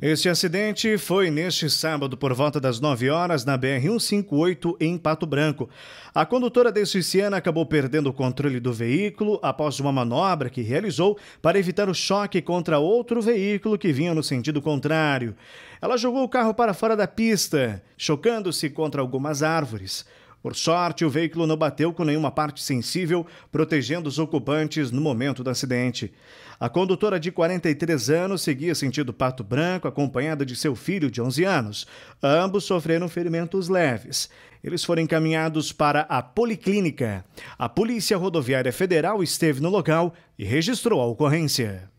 Este acidente foi neste sábado por volta das 9 horas na BR-158 em Pato Branco. A condutora de Siena acabou perdendo o controle do veículo após uma manobra que realizou para evitar o choque contra outro veículo que vinha no sentido contrário. Ela jogou o carro para fora da pista, chocando-se contra algumas árvores. Por sorte, o veículo não bateu com nenhuma parte sensível, protegendo os ocupantes no momento do acidente. A condutora de 43 anos seguia sentido Pato Branco, acompanhada de seu filho de 11 anos. Ambos sofreram ferimentos leves. Eles foram encaminhados para a Policlínica. A Polícia Rodoviária Federal esteve no local e registrou a ocorrência.